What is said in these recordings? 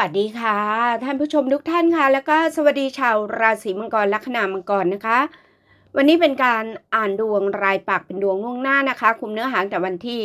วัสดีค่ะ ท่านผู้ชมทุกท่านค่ะ แล้วก็สวัสดีชาวราศีมังกรลัคนามังกรนะคะ วันนี้เป็นการอ่านดวงรายปากเป็นดวงล่วงหน้านะคะ คุมเนื้อหาแต่วันที่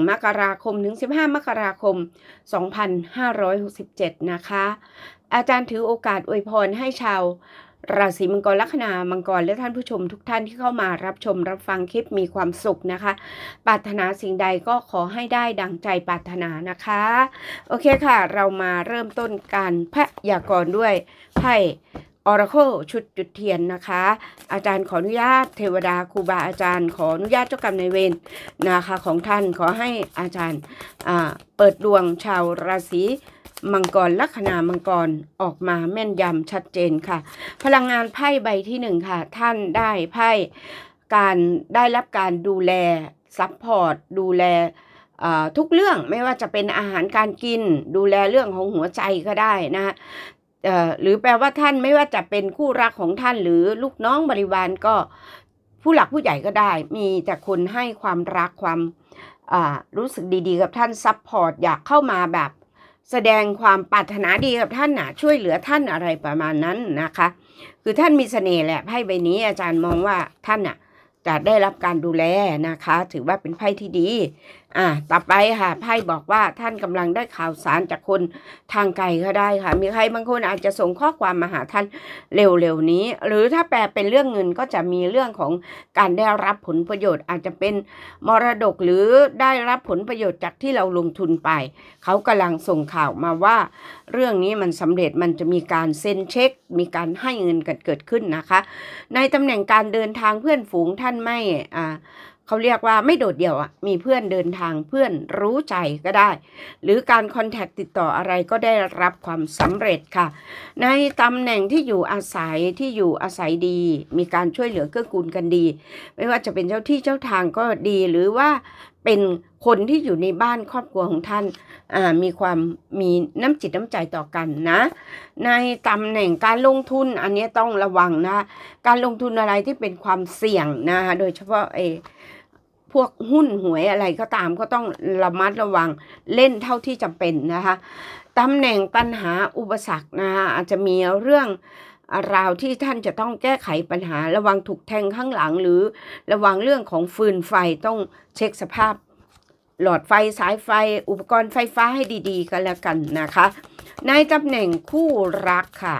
1 มกราคมถึง15 มกราคม 2567 นะคะ อาจารย์ถือโอกาสอวยพรให้ชาวราศีมังกรลัคนา มังกรและท่านผู้ชมทุกท่านที่เข้ามารับชมรับฟังคลิปมีความสุขนะคะปรารถนาสิ่งใดก็ขอให้ได้ดังใจปรารถนานะคะ โอเคค่ะ เรามาเริ่มต้นการพระยากรด้วยไพ่ออร์โคชุดจุดเทียนนะคะ อาจารย์ขออนุญาต เทวดาครูบาอาจารย์ขออนุญาตเจ้ากรรมนายเวรนะคะ ของท่านขอให้อาจารย์เปิดดวงชาวราศีมังกรลัคนามังกรออกมาแม่นยำชัดเจนค่ะ พลังงานไพ่ใบที่หนึ่งค่ะท่านได้ไพ่การได้รับการดูแลซัพพอร์ตดูแลทุกเรื่องไม่ว่าจะเป็นอาหารการกิน ดูแลเรื่องของหัวใจก็ได้นะหรือแปลว่าท่านไม่ว่าจะเป็นคู่รักของท่านหรือลูกน้องบริวารก็ผู้หลักผู้ใหญ่ก็ได้ มีแต่คนให้ความรักความรู้สึกดีๆกับท่านซัพพอร์ตอยากเข้ามาแบบแสดงความปรารถนาดีกับท่านนะช่วยเหลือท่านอะไรประมาณนั้นนะคะ คือท่านมีเสน่ห์แหละไพ่ใบนี้อาจารย์มองว่าท่านน่ะจะได้รับการดูแลนะคะ ถือว่าเป็นไพ่ที่ดีอ่าต่อไปค่ะไพ่บอกว่าท่านกำลังได้ข่าวสารจากคนทางไกลก็ได้ค่ะ มีใครบางคนอาจจะส่งข้อความมาหาท่านเร็วๆนี้ หรือถ้าแปลเป็นเรื่องเงินก็จะมีเรื่องของการได้รับผลประโยชน์ อาจจะเป็นมรดกหรือได้รับผลประโยชน์จากที่เราลงทุนไป เขากำลังส่งข่าวมาว่า เรื่องนี้มันสำเร็จมันจะมีการเซ็นเช็ค มีการให้เงินกันเกิดขึ้นนะคะ ในตำแหน่งการเดินทางเพื่อนฝูงท่านไม่ อ่าเขาเรียกว่าไม่โดดเดี่ยวอ่ะ มีเพื่อนเดินทางเพื่อนรู้ใจก็ได้ หรือการคอนแทคติดต่ออะไรก็ได้รับความสำเร็จค่ะ ในตำแหน่งที่อยู่อาศัยที่อยู่อาศัยดี มีการช่วยเหลือเกื้อกูลกันดี ไม่ว่าจะเป็นเจ้าที่เจ้าทางก็ดี หรือว่าเป็นคนที่อยู่ในบ้านครอบครัวของท่านมีความมีน้ำจิตน้ำใจต่อกันนะ ในตำแหน่งการลงทุนอันนี้ต้องระวังนะ การลงทุนอะไรที่เป็นความเสี่ยงนะโดยเฉพาะเอพวกหุ้นหวยอะไรก็ตามก็ต้องระมัดระวังเล่นเท่าที่จำเป็นนะคะตำแหน่งปัญหาอุปสรรคนะคะอาจจะมีเรื่องราวที่ท่านจะต้องแก้ไขปัญหาระวังถูกแทงข้างหลังหรือระวังเรื่องของฟืนไฟต้องเช็คสภาพ หลอดไฟสายไฟ อุปกรณ์ไฟฟ้าให้ดี ๆกันแล้วกันนะคะ ในตำแหน่งคู่รักค่ะ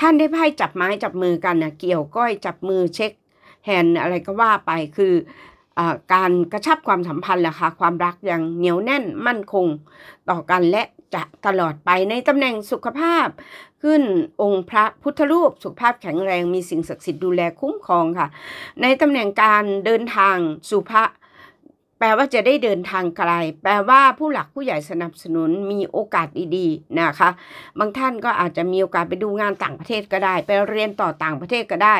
ท่านได้ไพ่จับไม้จับมือกันนะเกี่ยวก้อยจับมือเช็คแฮนอะไรก็ว่าไปคืออการกระชับความสัมพันธ์แหละค่ะความรักยังเหนียวแน่น มั่นคงต่อกันและจะตลอดไปในตำแหน่งสุขภาพขึ้นองค์พระพุทธรูป สุขภาพแข็งแรง มีสิ่งศักดิ์สิทธิ์ดูแลคุ้มครองค่ะในตำแหน่งการเดินทางสุภาพแปลว่าจะได้เดินทางไกล แปลว่าผู้หลักผู้ใหญ่สนับสนุนมีโอกาสดีๆนะคะ บางท่านก็อาจจะมีโอกาสไปดูงานต่างประเทศก็ได้ ไปเรียนต่อต่างประเทศก็ได้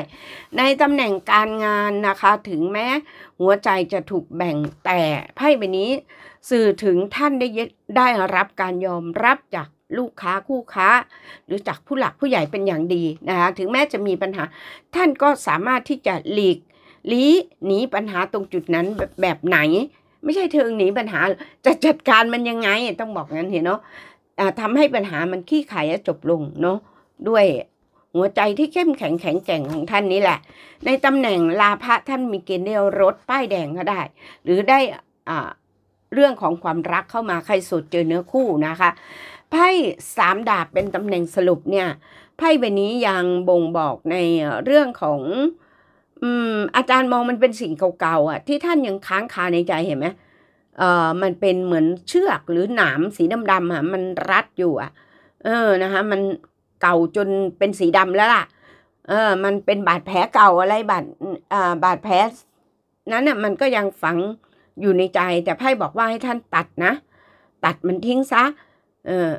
ในตำแหน่งการงานนะคะ ถึงแม้ หัวใจจะถูกแบ่งแต่ไพ่ใบนี้ สื่อถึงท่านได้ได้รับการยอมรับจากลูกค้าคู่ค้า หรือจากผู้หลักผู้ใหญ่เป็นอย่างดีนะคะ ถึงแม้จะมีปัญหา ท่านก็สามารถที่จะหลีกลีหนีปัญหาตรงจุดนั้น แบบแบบไหน ไม่ใช่เธอหนีปัญหาจะจัดการมันยังไงต้องบอกงั้นเห็นเนาะทำให้ปัญหามันขี้ไข่จบลง เนาะด้วยหัวใจที่เข้มแข็งแข็งแกร่งของท่านนี้แหละ ในตำแหน่งลาภะท่านมีเกณฑ์เดวรถ ป้ายแดงก็ได้ หรือได้ อ่าเรื่องของความรักเข้ามา ใครสุดเจอเนื้อคู่นะคะไพ่สามดาบเป็นตำแหน่งสรุปเนี่ย ไพ่ใบนี้ยังบ่งบอกในเรื่องของอืมอาจารย์มองมันเป็นสิ่งเก่าๆอ่ะที่ท่านยังค้างคาในใจเห็นไหมเอ่อมันเป็นเหมือนเชือกหรือหนามสีดำๆอ่ะมันรัดอยู่อ่ะเออนะคะมันเก่าจนเป็นสีดำแล้วล่ะเออมันเป็นบาดแผลเก่าอะไรบาดอ่าบาดแผลนั้นอ่ะมันก็ยังฝังอยู่ในใจ แต่ไพ่บอกว่าให้ท่านตัดนะ ตัดมันทิ้งซะเออ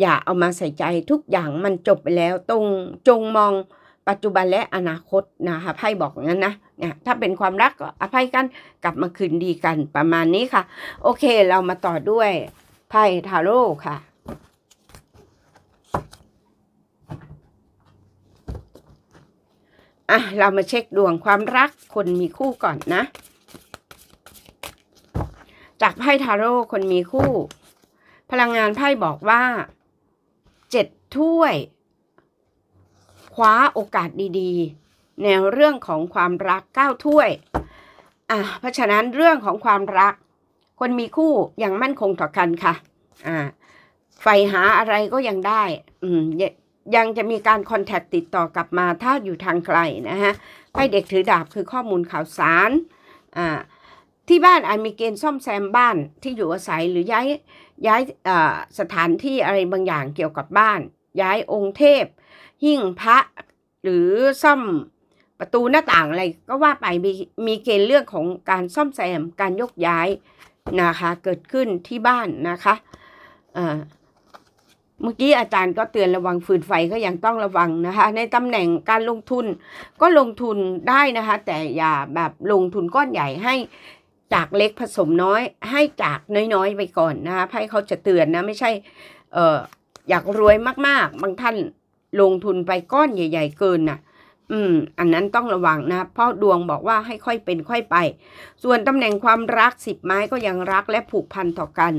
อย่าเอามาใส่ใจทุกอย่างมันจบไปแล้วตรงจงมองปัจจุบันและอนาคตนะคะไพ่บอกงั้นนะเนี่ยถ้าเป็นความรักก็อภัยกันกลับมาคืนดีกันประมาณนี้ค่ะ โอเคเรามาต่อด้วยไพ่ทาโร่ค่ะอ่ะ เรามาเช็คดวงความรักคนมีคู่ก่อนนะ จากไพ่ทาโร่คนมีคู่ พลังงานไพ่บอกว่าเจ็ดถ้วยคว้าโอกาสดีๆในเรื่องของความรักก้าวถ้วยอ่ะเพราะฉะนั้นเรื่องของความรักคนมีคู่ยังมั่นคงต่อกันค่ะอ่าใฝ่หาอะไรก็ยังได้อืมยังจะมีการคอนแทคติดต่อกลับมาถ้าอยู่ทางไกลนะฮะไปเด็กถือดาบคือข้อมูลข่าวสารอ่าที่บ้านอาจมีเกณฑ์ซ่อมแซมบ้านที่อยู่อาศัยหรือย้ายย้ายสถานที่อะไรบางอย่างเกี่ยวกับบ้านย้ายองค์เทพ หิ่งพระหรือซ่อมประตูหน้าต่างอะไรก็ว่าไปมีมีเกณฑ์เรื่องของการซ่อมแซมการยกย้ายนะคะเกิดขึ้นที่บ้านนะคะเมื่อกี้อาจารย์ก็เตือนระวังฟืนไฟก็ยังต้องระวังนะคะในตำแหน่งการลงทุนก็ลงทุนได้นะคะแต่อย่าแบบลงทุนก้อนใหญ่ให้จากเล็กผสมน้อยให้จากน้อยๆไปก่อนนะคะให้เขาจะเตือนนะไม่ใช่เอออยากรวยมาก ๆ บางท่านลงทุนไปก้อนใหญ่ ๆ เกินน่ะอืมอันนั้นต้องระวังนะ เพราะดวงบอกว่าให้ค่อยเป็นค่อยไป ส่วนตำแหน่งความรักสิบไม้ก็ยังรักและผูกพันต่อกัน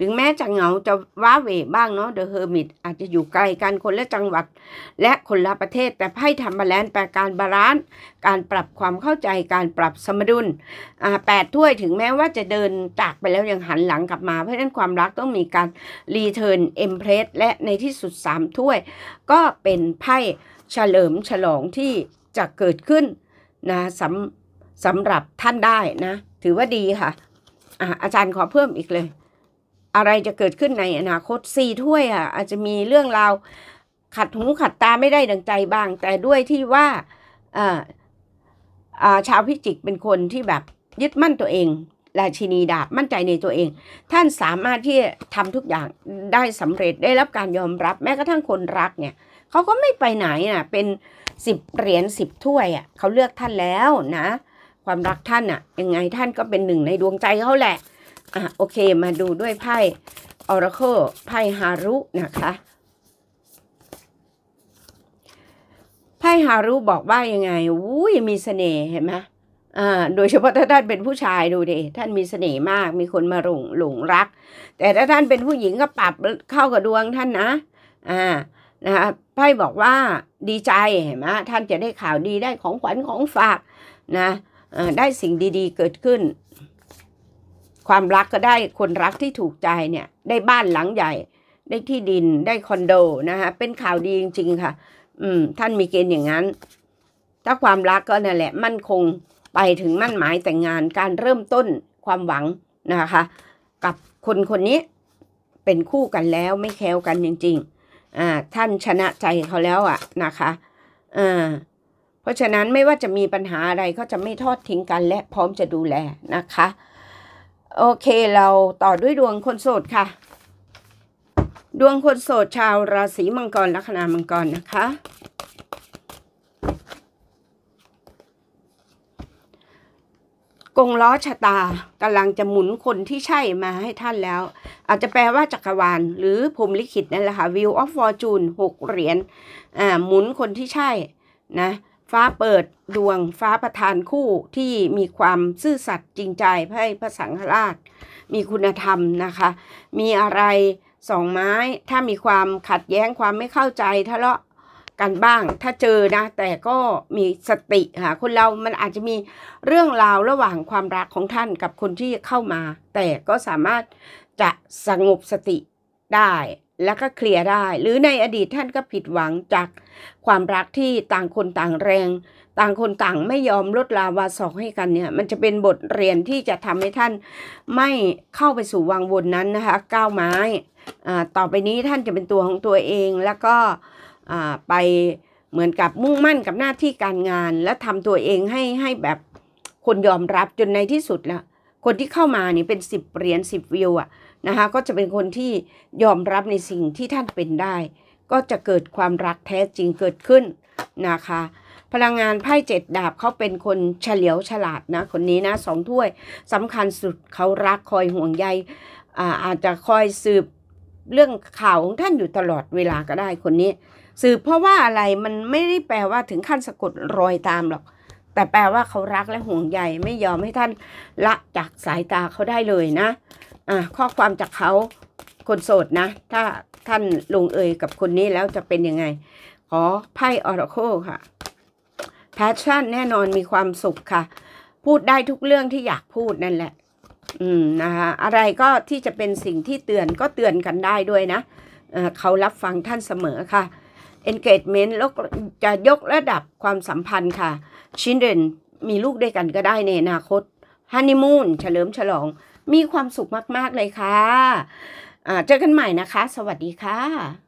ถึงแม้จะเหงาจะว้าเหวบ้างเนาะเดอะเฮอร์มิตอาจจะอยู่ไกลกันคนละจังหวัดและคนละประเทศ แต่ไพ่ทำบาลานแปลการบาลานซ์การปรับความเข้าใจการปรับสมดุลอ่าแปดถ้วยถึงแม้ว่าจะเดินจากไปแล้วยังหันหลังกลับมา เพราะฉะนั้นความรักต้องมีการรีเทิร์นเอ็มเพรสและในที่สุดสามถ้วยก็เป็นไพ่เฉลิมฉลองที่จะเกิดขึ้นนะสำสำหรับท่านได้นะ ถือว่าดีค่ะอะอาจารย์ขอเพิ่มอีกเลย อะไรจะเกิดขึ้นในอนาคตสี่ถ้วยค่ะอาจจะมีเรื่องราว ขัดหู ขัดตาไม่ได้ดังใจบ้าง แต่ด้วยที่ว่าชาวพิจิกเป็นคนที่แบบยึดมั่นตัวเองราชินีดาบมั่นใจในตัวเอง ท่านสามารถที่ทำทุกอย่างได้สำเร็จได้รับการยอมรับแม้กระทั่งคนรักเนี่ยเขาก็ไม่ไปไหนนะ่ะ เป็นสิบเหรียญสิบถ้วยอะ่ะ เขาเลือกท่านแล้วนะ ความรักท่านอะ่ะ ยังไงท่านก็เป็นหนึ่งในดวงใจเขาแหละอ่ะโอเคมาดูด้วยไพ่อ o r a ค l e ไพ่ฮารุนะคะไพ่ฮารุบอกว่ายังไงอุ้ยมีสเสน่ห์เห็นไหมอ่าโดยเฉพาะถ้าท่านเป็นผู้ชายดูดิท่านมีสเสน่ห์มาก มีคนมาหลงหลงรัก แต่ถ้าท่านเป็นผู้หญิงก็ปรับเข้ากับดวงท่านนะ อ่านะคะไพ่บอกว่าดีใจเห็นไหมท่านจะได้ข่าวดีได้ของขวัญของฝากนะได้สิ่งดีๆเกิดขึ้น ความรักก็ได้คนรักที่ถูกใจเนี่ย ได้บ้านหลังใหญ่ได้ที่ดินได้คอนโดนะคะเป็นข่าวดีจริงๆ ค่ะอืมท่านมีเกณฑ์อย่างนั้น ถ้าความรักก็นั่นแหละมั่นคงไปถึงมั่นหมายแต่งงานการเริ่มต้นความหวังนะคะกับคนคนนี้เป็นคู่กันแล้วไม่แคล้วกันจริง ๆอ่าท่านชนะใจเขาแล้วอ่ะนะคะอ่าเพราะฉะนั้นไม่ว่าจะมีปัญหาอะไรก็จะไม่ทอดทิ้งกันและพร้อมจะดูแลนะคะ โอเคเราต่อด้วยดวงคนโสดค่ะ ดวงคนโสดชาวราศีมังกรลัคนามังกรนะคะกงล้อชะตากำลังจะหมุนคนที่ใช่มาให้ท่านแล้ว อาจจะแปลว่าจักรวาลหรือูมลิขิตนั่นแหละค่ะ View of Fortune หกเหรียญอ่าหมุนคนที่ใช่นะฟ้าเปิดดวงฟ้าประทานคู่ที่มีความซื่อสัตย์จริงใจให้พระสังฆราช มีคุณธรรมนะคะ มีอะไรสองไม้ถ้ามีความขัดแย้งความไม่เข้าใจทะเลาะกันบ้างถ้าเจอนะ แต่ก็มีสติค่ะคนเรามันอาจจะมีเรื่องราวระหว่างความรักของท่านกับคนที่เข้ามาแต่ก็สามารถจะสงบสติได้แล้วก็เคลียร์ได้ หรือในอดีตท่านก็ผิดหวังจากความรักที่ต่างคนต่างแรง ต่างคนต่างไม่ยอมลดลาวาสอกให้กันเนี่ยมันจะเป็นบทเรียนที่จะทำให้ท่านไม่เข้าไปสู่วังวนนั้นนะคะก้าวไม้ต่อไปนี้ท่านจะเป็นตัวของตัวเองแล้วก็ไปเหมือนกับมุ่งมั่นกับหน้าที่การงาน และทำตัวเองให้ให้แบบคนยอมรับจนในที่สุดแล้วคนที่เข้ามานี่เป็นสิบเหรียญสิบวิวอะนะคะก็จะเป็นคนที่ยอมรับในสิ่งที่ท่านเป็นได้ ก็จะเกิดความรักแท้จริงเกิดขึ้นนะคะ พลังงานไพ่เจ็ดดาบเขาเป็นคนเฉลียวฉลาดนะคนนี้นะสองถ้วยสำคัญสุดเขารักคอยห่วงใยอาอาจจะคอยสืบเรื่องข่าวของท่านอยู่ตลอดเวลาก็ได้คนนี้สืบเพราะว่าอะไรมันไม่ได้แปลว่าถึงขั้นสะกดรอยตามหรอก แต่แปลว่าเขารักและห่วงใยไม่ยอมให้ท่านละจากสายตาเขาได้เลยนะอ่ะข้อความจากเขาคนโสดนะ ถ้าท่านลงเอย กับคนนี้แล้วจะเป็นยังไงขอไพ่ออร์โคค่ะแพชชั่นแน่นอนมีความสุขค่ะ พูดได้ทุกเรื่องที่อยากพูดนั่นแหละ อืมนะคะอะไรก็ที่จะเป็นสิ่งที่เตือนก็เตือนกันได้ด้วยนะเขารับฟังท่านเสมอค่ะ engagement แล้วจะยกระดับความสัมพันธ์ค่ะชินเดนมีลูกด้วยกันก็ได้ในอนาคตฮันนีมูนเฉลิมฉลอง มีความสุขมาก ๆ เลยค่ะเจอกันใหม่นะคะ สวัสดีค่ะ